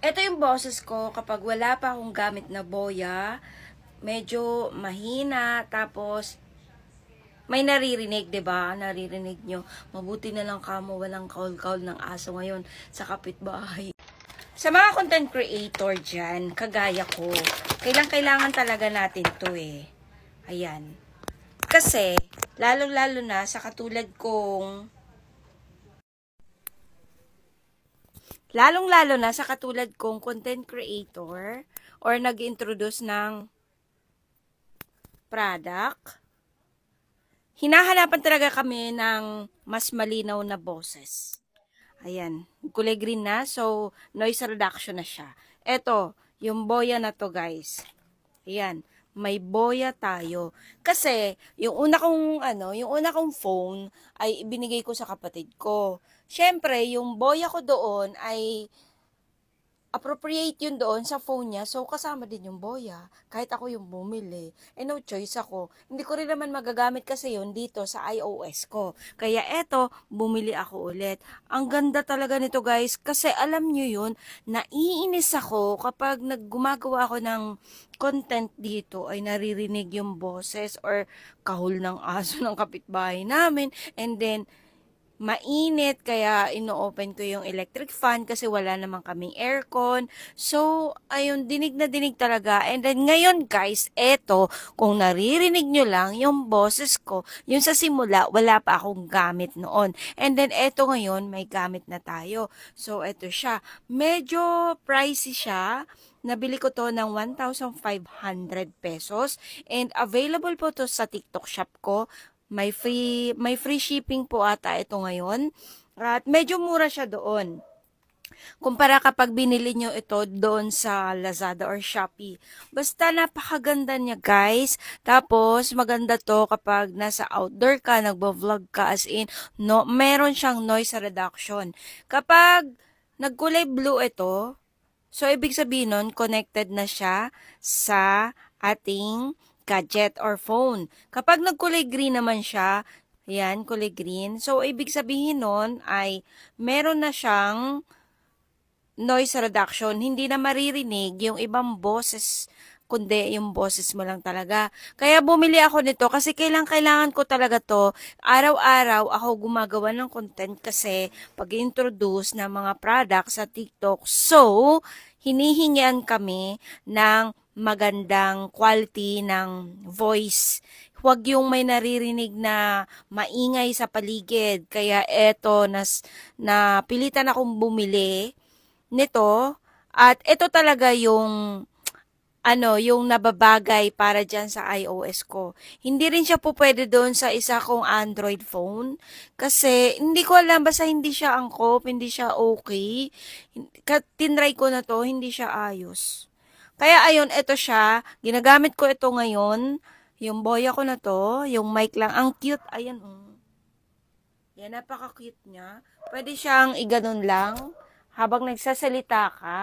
Ito yung boses ko kapag wala pa akong gamit na boya, medyo mahina, tapos may naririnig, 'di ba? Naririnig nyo. Mabuti na lang kamo walang kaul-kaul ng aso ngayon sa kapitbahay. Sa mga content creator diyan, kagaya ko, kailang-kailangan talaga natin 'to eh. Ayan. Kasi lalo-lalo na sa katulad kong Lalong-lalo na sa katulad kong content creator or nag-introduce ng product, hinahanapan talaga kami ng mas malinaw na boses. Ayan, kulay green na, so noise reduction na siya. Ito, yung boya na to guys. Ayan, may boya tayo. Kasi, yung una kong, ano, yung una kong phone ay ibinigay ko sa kapatid ko. Siyempre, yung boya ko doon ay appropriate yun doon sa phone niya. So, kasama din yung boya. Kahit ako yung bumili. Eh, no choice ako. Hindi ko rin naman magagamit kasi yun dito sa iOS ko. Kaya eto, bumili ako ulit. Ang ganda talaga nito guys. Kasi alam nyo yun, naiinis ako kapag naggumagawa ako ng content dito ay naririnig yung boses or kahul ng aso ng kapitbahay namin. And then, mainit kaya ino-open ko yung electric fan kasi wala naman kaming aircon. So, ayun, dinig na dinig talaga. And then ngayon guys, eto, kung naririnig nyo lang yung boses ko, yung sa simula, wala pa akong gamit noon. And then eto ngayon, may gamit na tayo. So, eto siya. Medyo pricey siya. Nabili ko to ng 1,500 pesos and available po to sa TikTok shop ko. May free, may free shipping po ata ito ngayon. At medyo mura siya doon. Kumpara kapag binili nyo ito doon sa Lazada or Shopee. Basta napakaganda niya guys. Tapos maganda to kapag nasa outdoor ka, nagbo-vlog ka as in, no, meron siyang noise reduction. Kapag nagkulay blue ito, so ibig sabihin nun, connected na siya sa ating gadget or phone. Kapag nagkulay green naman siya, yan, kulay green. So, ibig sabihin nun ay meron na siyang noise reduction. Hindi na maririnig yung ibang boses kundi yung boses mo lang talaga. Kaya bumili ako nito kasi kailang kailangan ko talaga to. Araw-araw ako gumagawa ng content kasi pag-introduce ng mga products sa TikTok. So, hinihingian kami ng magandang quality ng voice. Huwag yung may naririnig na maingay sa paligid. Kaya eto, nas, na pilitan akong bumili nito. At ito talaga yung ano, yung nababagay para dyan sa iOS ko. Hindi rin siya po pwede doon sa isa kong Android phone. Kasi, hindi ko alam, basta hindi siya angkop, hindi siya okay. Tinry ko na to, hindi siya ayos. Kaya ayun, ito siya. Ginagamit ko ito ngayon. Yung boya ko na to, yung mic lang. Ang cute. Ayan, um. Yan, napaka-cute niya. Pwede siyang iganon lang habang nagsasalita ka.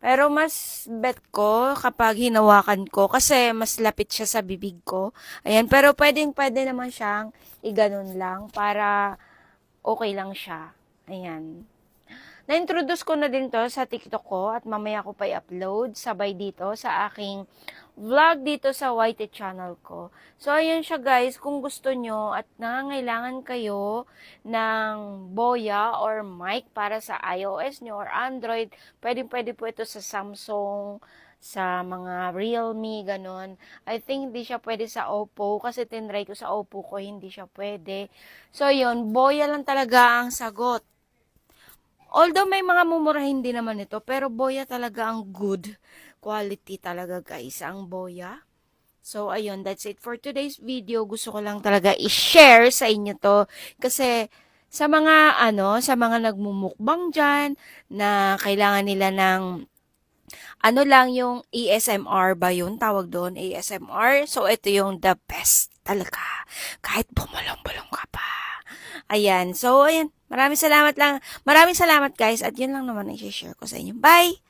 Pero mas bet ko kapag hinawakan ko kasi mas lapit siya sa bibig ko. Ayan, pero pwedeng pwede naman siyang iganon lang para okay lang siya. Ayan. Na-introduce ko na din to sa TikTok ko at mamaya ko pa i-upload sabay dito sa aking vlog dito sa YT channel ko. So, ayun siya guys. Kung gusto nyo at nangangailangan kayo ng boya or mic para sa iOS nyo or Android, pwede-pwede po ito sa Samsung, sa mga Realme, ganun. I think hindi siya pwede sa Oppo kasi tinry ko sa Oppo ko, hindi siya pwede. So, yun, boya lang talaga ang sagot. Although may mga mumurahin din naman ito, pero boya talaga ang good quality talaga guys, ang boya. So, ayun, that's it for today's video. Gusto ko lang talaga i-share sa inyo to. Kasi, sa mga, ano, sa mga nagmumukbang diyan na kailangan nila ng, ano lang yung ASMR e ba yun? Tawag doon, ASMR. E so, ito yung the best talaga. Kahit bumulong-bulong ka pa. Ayan. So, ayan. Maraming salamat lang. Maraming salamat guys. At yun lang naman ang share ko sa inyo. Bye!